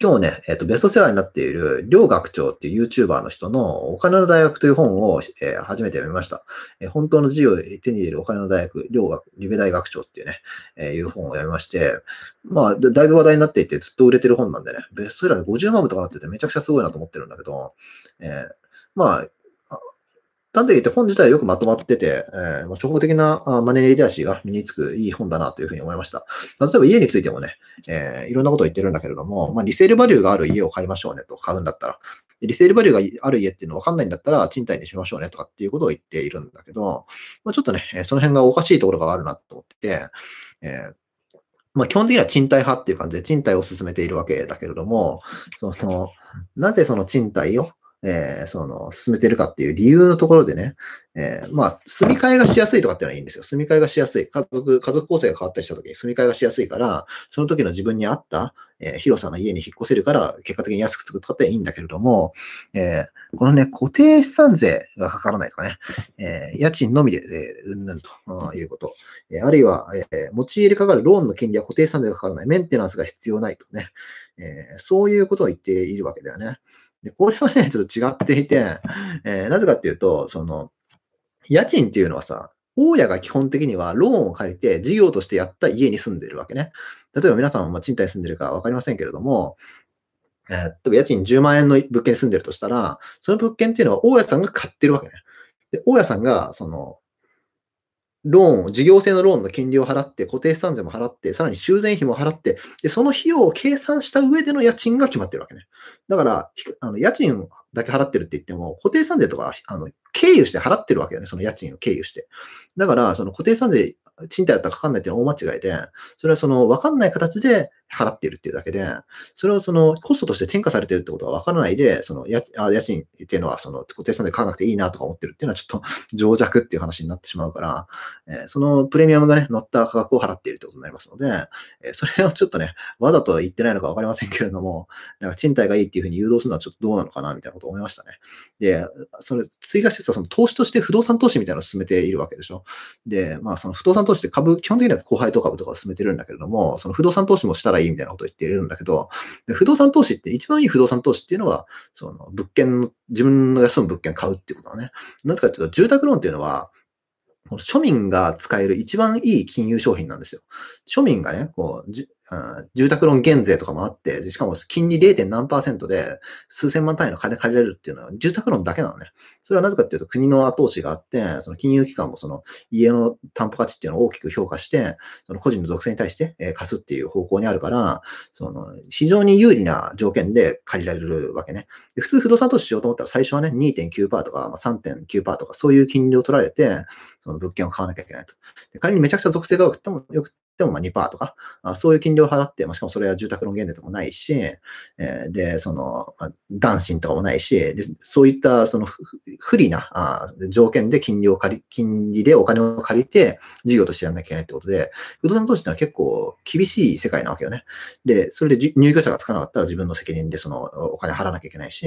今日ね、えっ、ー、と、ベストセラーになっている、両学長っていう YouTuber の人の、お金の大学という本を、えー、初めて読みました。えー、本当の自由を手に入れるお金の大学、両学、リベ大学長っていうね、えいう本を読みまして、まあ、だいぶ話題になっていて、ずっと売れてる本なんでね、ベストセラーで50万部とかなってて、めちゃくちゃすごいなと思ってるんだけど、えまあ、何で言って本自体はよくまとまってて、えー、初歩的なマネーリテラシーが身につくいい本だなというふうに思いました。例えば家についてもね、えー、いろんなことを言ってるんだけれども、まあ、リセールバリューがある家を買いましょうねと、買うんだったら。リセールバリューがある家っていうの分かんないんだったら賃貸にしましょうねとかっていうことを言っているんだけど、まあ、ちょっとね、その辺がおかしいところがあるなと思ってて、えーまあ、基本的には賃貸派っていう感じで賃貸を進めているわけだけれども、その、なぜその賃貸をえー、その、進めてるかっていう理由のところでね、えー、まあ、住み替えがしやすいとかっていうのはいいんですよ。住み替えがしやすい。家族、家族構成が変わったりした時に住み替えがしやすいから、その時の自分に合った、えー、広さの家に引っ越せるから、結果的に安く作ったっていいんだけれども、えー、このね、固定資産税がかからないとかね、えー、家賃のみで、えー、うんぬんということ。えー、あるいは、えー、持ち入れかかるローンの金利は固定資産税がかからない。メンテナンスが必要ないとね、えー、そういうことを言っているわけだよね。で、これはね、ちょっと違っていて、えー、なぜかっていうと、その、家賃っていうのはさ、大家が基本的にはローンを借りて事業としてやった家に住んでるわけね。例えば皆さんも賃貸住んでるかわかりませんけれども、えー、例えば家賃10万円の物件に住んでるとしたら、その物件っていうのは大家さんが買ってるわけね。で、大家さんが、その、ローンを、事業性のローンの金利を払って、固定資産税も払って、さらに修繕費も払って、で、その費用を計算した上での家賃が決まってるわけね。だから、あの家賃だけ払ってるって言っても、固定資産税とか、あの、経由して払ってるわけよね、その家賃を経由して。だから、その固定資産税、賃貸だったらかかんないっていうのは大間違いで、それはその、わかんない形で、払っているっていうだけで、それをそのコストとして転嫁されてるってことはわからないで、その家あ家賃っていうのはその固定資産で買わなくていいなとか思ってるっていうのはちょっと 情弱っていう話になってしまうから、えー、そのプレミアムがね、乗った価格を払っているってことになりますので、えー、それをちょっとね、わざと言ってないのか分かりませんけれども、なんか賃貸がいいっていうふうに誘導するのはちょっとどうなのかなみたいなことを思いましたね。で、それ追加してさ、その投資として不動産投資みたいなのを進めているわけでしょ。で、まあその不動産投資って株、基本的には後輩と株とかを進めてるんだけれども、その不動産投資もしたらがいいみたいなことを言ってるんだけど、不動産投資って、一番いい不動産投資っていうのは、その物件、自分の安い物件買うっていうことだね。なぜかというと、住宅ローンっていうのは、庶民が使える一番いい金融商品なんですよ。庶民がね、こう、住宅ローン減税とかもあって、しかも金利 0. 何パーセントで数千万単位の金借りられるっていうのは住宅ローンだけなのね。それはなぜかっていうと国の後押しがあって、その金融機関もその家の担保価値っていうのを大きく評価して、その個人の属性に対して貸すっていう方向にあるから、その非常に有利な条件で借りられるわけね。普通不動産投資しようと思ったら最初はね、2.9%とか3.9%とかそういう金利を取られて、その物件を買わなきゃいけないと。仮にめちゃくちゃ属性が良くても、よくでもまあ2%とか、あそういう金利を払って、まあ、しかもそれは住宅ローン減税とかもないし、えで、その、まあ、断信とかもないし、でそういったその不利なあ条件で金利を借り、金利でお金を借りて事業としてやらなきゃいけないってことで、不動産投資ってのは結構厳しい世界なわけよね。で、それで入居者がつかなかったら自分の責任でそのお金払わなきゃいけないし、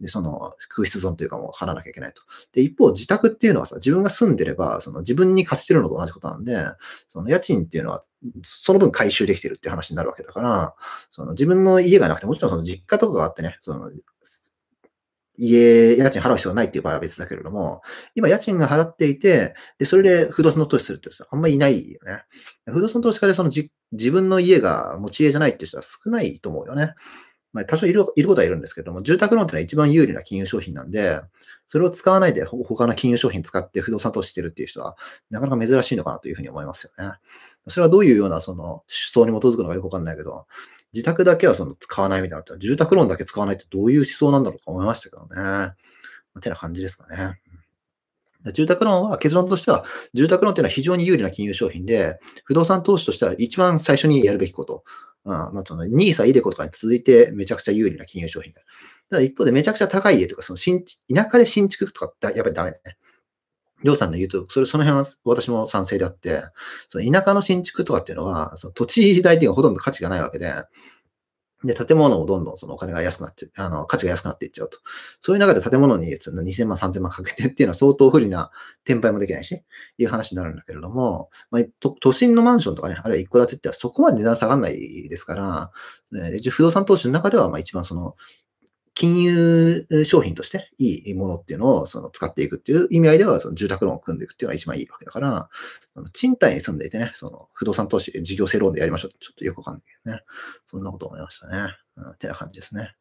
で、その空室損というかもう払わなきゃいけないと。で、一方自宅っていうのはさ、自分が住んでれば、その自分に貸してるのと同じことなんで、その家賃っていうのはその分回収できてるって話になるわけだから、その自分の家がなくて、もちろんその実家とかがあってね、その、家、家賃払う必要ないっていう場合は別だけれども、今家賃が払っていて、で、それで不動産の投資するって人はあんまりいないよね。不動産投資家でそのじ自分の家が持ち家じゃないっていう人は少ないと思うよね。まあ、多少いるいることはいるんですけども、住宅ローンってのは一番有利な金融商品なんで、それを使わないで他の金融商品使って不動産投資してるっていう人は、なかなか珍しいのかなというふうに思いますよね。それはどういうようなその思想に基づくのかよくわかんないけど、自宅だけはその使わないみたいなのって、住宅ローンだけ使わないってどういう思想なんだろうと思いましたけどね。まあ、てな感じですかね。住宅ローンは結論としては、住宅ローンっていうのは非常に有利な金融商品で、不動産投資としては一番最初にやるべきこと。うん、まあ、その NISA、イデコとかに続いてめちゃくちゃ有利な金融商品だ。ただ一方でめちゃくちゃ高い家とか、その新、田舎で新築とかやっぱりダメだね。りょうさんの言うと、それ、その辺は私も賛成であって、その田舎の新築とかっていうのは、その土地代っていうのはほとんど価値がないわけで、で、建物をどんどんそのお金が安くなって、あの、価値が安くなっていっちゃうと。そういう中で建物に2000万、3000万かけてっていうのは相当不利な転売もできないし、いう話になるんだけれども、まあ、都都心のマンションとかね、あるいは一戸建てってはそこまで値段下がらないですから、え不動産投資の中ではまあ一番その金融商品としていいものっていうのをその使っていくっていう意味合いでは、その住宅ローンを組んでいくっていうのが一番いいわけだから、賃貸に住んでいてね、その不動産投資、事業性ローンでやりましょうってちょっとよくわかんないけどね。そんなこと思いましたね。うん、てな感じですね。